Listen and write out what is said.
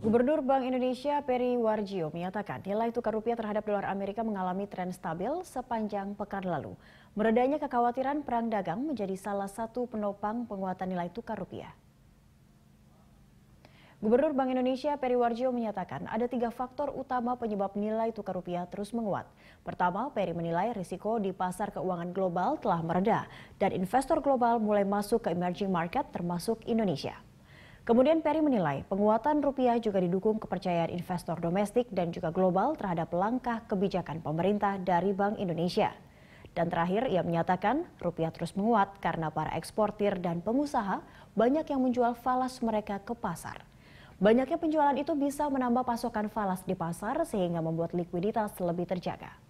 Gubernur Bank Indonesia Peri Warjio menyatakan nilai tukar rupiah terhadap dolar Amerika mengalami tren stabil sepanjang pekan lalu. Meredanya kekhawatiran perang dagang menjadi salah satu penopang penguatan nilai tukar rupiah. Gubernur Bank Indonesia Peri Warjio menyatakan ada tiga faktor utama penyebab nilai tukar rupiah terus menguat. Pertama, Peri menilai risiko di pasar keuangan global telah mereda dan investor global mulai masuk ke emerging market termasuk Indonesia. Kemudian Perry menilai penguatan rupiah juga didukung kepercayaan investor domestik dan juga global terhadap langkah kebijakan pemerintah dari Bank Indonesia. Dan terakhir, ia menyatakan rupiah terus menguat karena para eksportir dan pengusaha banyak yang menjual falas mereka ke pasar. Banyaknya penjualan itu bisa menambah pasokan falas di pasar sehingga membuat likuiditas lebih terjaga.